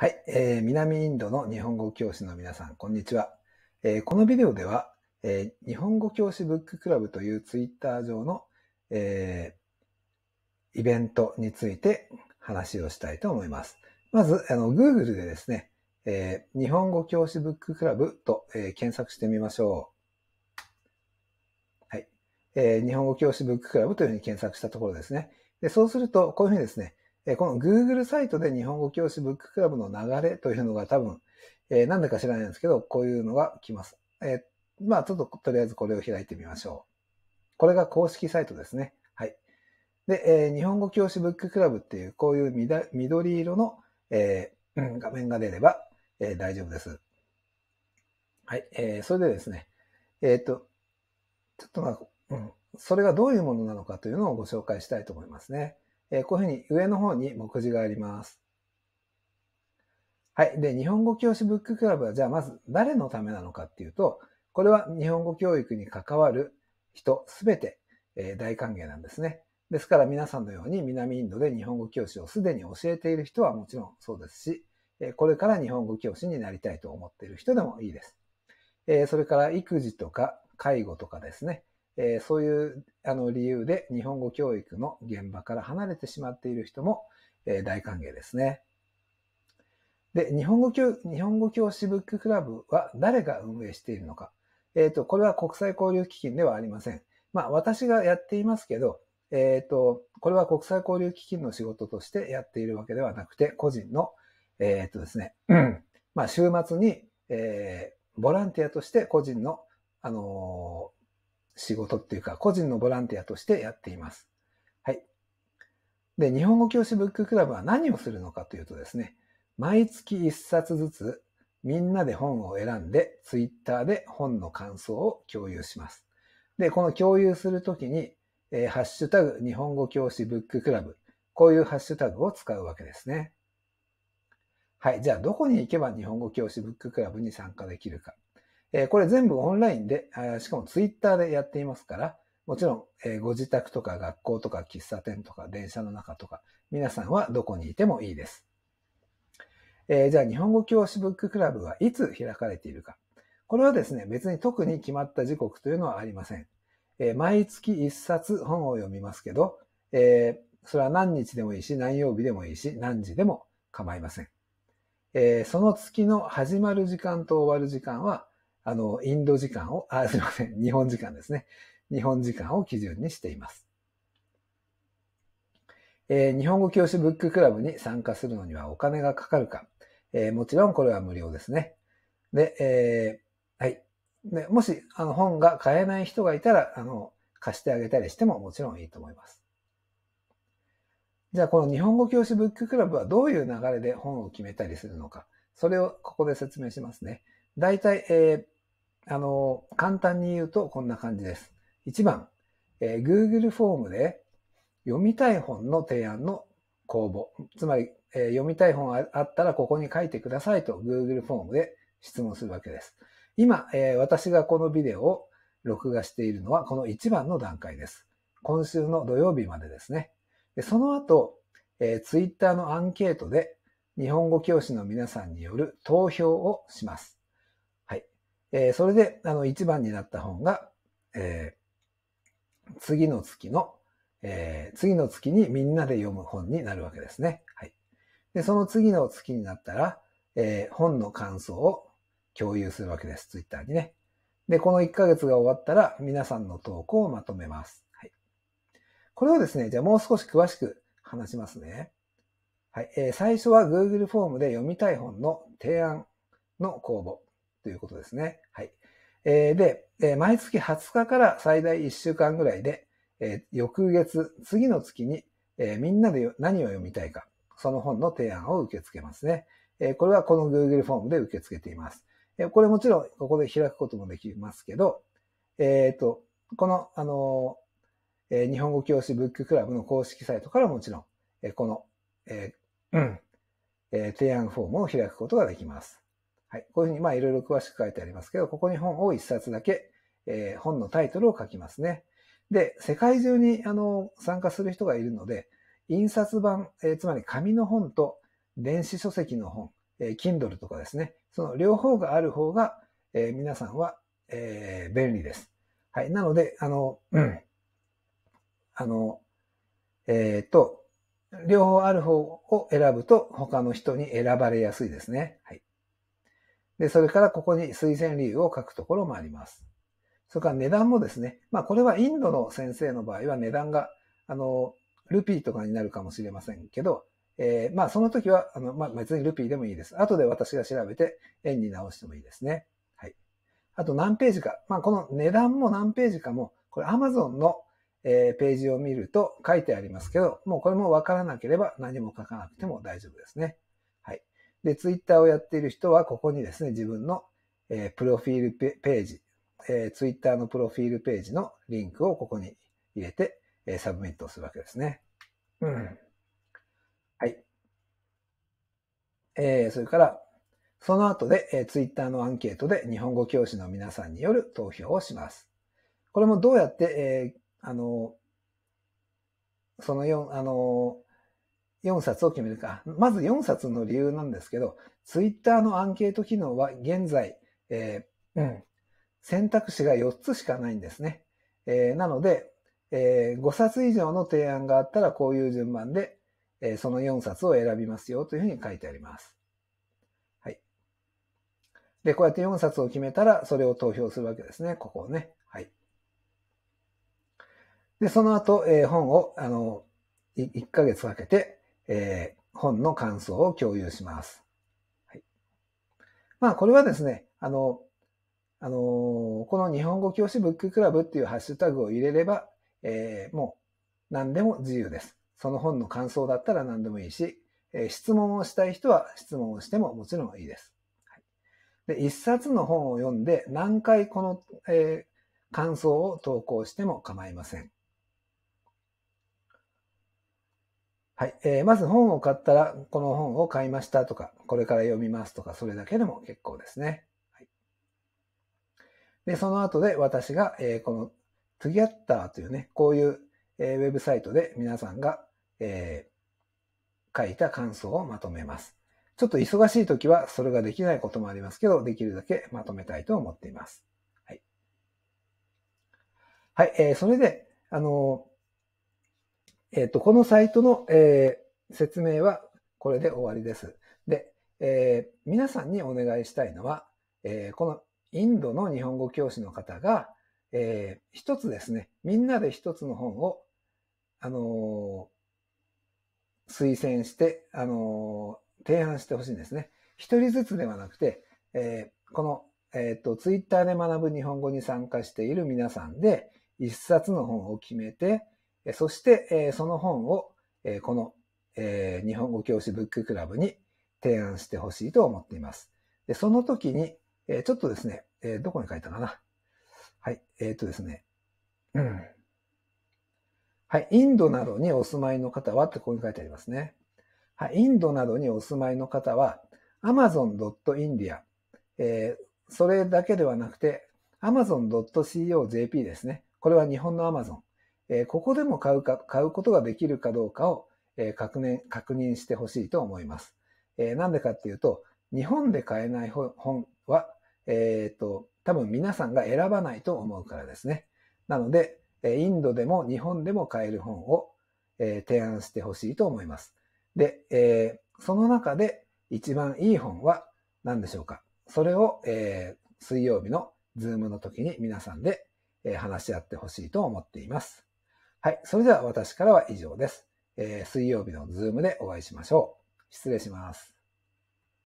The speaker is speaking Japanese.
はい、えー、南インドの日本語教師の皆さん、こんにちは。えー、このビデオでは、えー、日本語教師ブッククラブというツイッター上の、えー、イベントについて話をしたいと思います。まず、あの、Google でですね、えー、日本語教師ブッククラブと、えー、検索してみましょう。はい、えー。日本語教師ブッククラブというふうに検索したところですね。でそうすると、こういうふうにですね、えこの Google サイトで日本語教師ブッククラブの流れというのが多分、えー、なんでか知らないんですけど、こういうのが来ます。えー、まあ、ちょっととりあえずこれを開いてみましょう。これが公式サイトですね。はい。で、えー、日本語教師ブッククラブっていう、こういう緑色の、えー、画面が出れば、えー、大丈夫です。はい。えー、それでですね、えっ、と、ちょっとまあ、うん、それがどういうものなのかというのをご紹介したいと思いますね。えこういうふうに上の方に目次があります。はい。で、日本語教師ブッククラブは、じゃあまず誰のためなのかっていうと、これは日本語教育に関わる人すべて、え大歓迎なんですね。ですから皆さんのように南インドで日本語教師をすでに教えている人はもちろんそうですし、これから日本語教師になりたいと思っている人でもいいです。それから育児とか介護とかですね。えー、そういうあの理由で日本語教育の現場から離れてしまっている人も、えー、大歓迎ですね。で、日本語教、日本語教師ブッククラブは誰が運営しているのか。えっ、ー、と、これは国際交流基金ではありません。まあ、私がやっていますけど、えっ、ー、と、これは国際交流基金の仕事としてやっているわけではなくて、個人の、えっ、ー、とですね、うん、まあ、週末に、えー、ボランティアとして個人の、あの仕事っていうか、個人のボランティアとしてやっています。はい。で、日本語教師ブッククラブは何をするのかというとですね、毎月1冊ずつみんなで本を選んで、ツイッターで本の感想を共有します。で、この共有するときに、えー、ハッシュタグ日本語教師ブッククラブ、こういうハッシュタグを使うわけですね。はい。じゃあ、どこに行けば日本語教師ブッククラブに参加できるか。えこれ全部オンラインで、しかもツイッターでやっていますから、もちろん、えご自宅とか学校とか喫茶店とか電車の中とか、皆さんはどこにいてもいいです。えー、じゃあ、日本語教師ブッククラブはいつ開かれているか。これはですね、別に特に決まった時刻というのはありません。えー、毎月一冊本を読みますけど、えー、それは何日でもいいし、何曜日でもいいし、何時でも構いません。えその月の始まる時間と終わる時間はあの、インド時間を、あ、すいません、日本時間ですね。日本時間を基準にしています。えー、日本語教師ブッククラブに参加するのにはお金がかかるか。えー、もちろんこれは無料ですね。で、えー、はい。でもし、あの、本が買えない人がいたら、あの、貸してあげたりしてももちろんいいと思います。じゃあ、この日本語教師ブッククラブはどういう流れで本を決めたりするのか。それをここで説明しますね。大体、えあの、簡単に言うとこんな感じです。1番、えー、Google フォームで読みたい本の提案の公募。つまり、えー、読みたい本あったらここに書いてくださいと Google フォームで質問するわけです。今、えー、私がこのビデオを録画しているのはこの1番の段階です。今週の土曜日までですね。でその後、えー、Twitter のアンケートで日本語教師の皆さんによる投票をします。えー、それで、あの、一番になった本が、えー、次の月の、えー、次の月にみんなで読む本になるわけですね。はい。で、その次の月になったら、えー、本の感想を共有するわけです。ツイッターにね。で、この1ヶ月が終わったら、皆さんの投稿をまとめます。はい。これをですね、じゃあもう少し詳しく話しますね。はい。えー、最初は Google フォームで読みたい本の提案の公募。ということですね。はい。えー、で、えー、毎月20日から最大1週間ぐらいで、えー、翌月、次の月に、えー、みんなで何を読みたいか、その本の提案を受け付けますね。えー、これはこの Google フォームで受け付けています。えー、これもちろん、ここで開くこともできますけど、えっ、ー、と、この、あのえー、日本語教師ブッククラブの公式サイトからもちろん、えー、この、えーうんえー、提案フォームを開くことができます。はい。こういうふうに、まあ、いろいろ詳しく書いてありますけど、ここに本を一冊だけ、えー、本のタイトルを書きますね。で、世界中に、あの、参加する人がいるので、印刷版、えー、つまり紙の本と電子書籍の本、えー、Kindle とかですね。その両方がある方が、えー、皆さんは、えー、便利です。はい。なので、あの、うん。あの、えっ、と、両方ある方を選ぶと他の人に選ばれやすいですね。はい。で、それからここに推薦理由を書くところもあります。それから値段もですね、まあこれはインドの先生の場合は値段が、あの、ルピーとかになるかもしれませんけど、えー、まあその時は、あの、まあ別にルピーでもいいです。後で私が調べて円に直してもいいですね。はい。あと何ページか。まあこの値段も何ページかも、これ Amazon の、えー、ページを見ると書いてありますけど、もうこれもわからなければ何も書かなくても大丈夫ですね。で、ツイッターをやっている人は、ここにですね、自分の、えー、プロフィールページ、えー、ツイッターのプロフィールページのリンクをここに入れて、えー、サブミットするわけですね。うん。はい。えー、それから、その後で、えー、ツイッターのアンケートで日本語教師の皆さんによる投票をします。これもどうやって、えー、あの、その4、あの、4冊を決めるか。まず4冊の理由なんですけど、ツイッターのアンケート機能は現在、えー、うん、選択肢が4つしかないんですね。えー、なので、えー、5冊以上の提案があったらこういう順番で、えー、その4冊を選びますよというふうに書いてあります。はい。で、こうやって4冊を決めたら、それを投票するわけですね。ここをね。はい。で、その後、えー、本を、あの、1ヶ月かけてえー、本の感想を共有します。はい、まあ、これはですね、あの、あのー、この日本語教師ブッククラブっていうハッシュタグを入れれば、えー、もう何でも自由です。その本の感想だったら何でもいいし、えー、質問をしたい人は質問をしてももちろんいいです。はい、で一冊の本を読んで何回この、えー、感想を投稿しても構いません。はい。えー、まず本を買ったら、この本を買いましたとか、これから読みますとか、それだけでも結構ですね。はい、で、その後で私が、えー、この Together というね、こういう、えー、ウェブサイトで皆さんが、えー、書いた感想をまとめます。ちょっと忙しい時はそれができないこともありますけど、できるだけまとめたいと思っています。はい。はい、えー、それで、あの、えっ、ー、と、このサイトの、えー、説明はこれで終わりです。で、えー、皆さんにお願いしたいのは、えー、このインドの日本語教師の方が、えー、一つですね、みんなで一つの本を、あのー、推薦して、あのー、提案してほしいんですね。一人ずつではなくて、えー、この、えっ、ー、と、ツイッターで学ぶ日本語に参加している皆さんで、一冊の本を決めて、そして、その本を、この、日本語教師ブッククラブに提案してほしいと思っています。で、その時に、ちょっとですね、どこに書いたかなはい、えっ、とですね、うん。はい、インドなどにお住まいの方はってここに書いてありますね。はい、インドなどにお住まいの方は、amazon.india、えー、それだけではなくて、amazon.co.jp ですね。これは日本の Amazon。えここでも買うか、買うことができるかどうかを、え確認、確認してほしいと思います。えなんでかっていうと、日本で買えない本は、えっ、と、多分皆さんが選ばないと思うからですね。なので、インドでも日本でも買える本を、え提案してほしいと思います。で、えその中で一番いい本は何でしょうかそれを、え水曜日のズームの時に皆さんで、え話し合ってほしいと思っています。はい。それでは私からは以上です。えー、水曜日のズームでお会いしましょう。失礼します。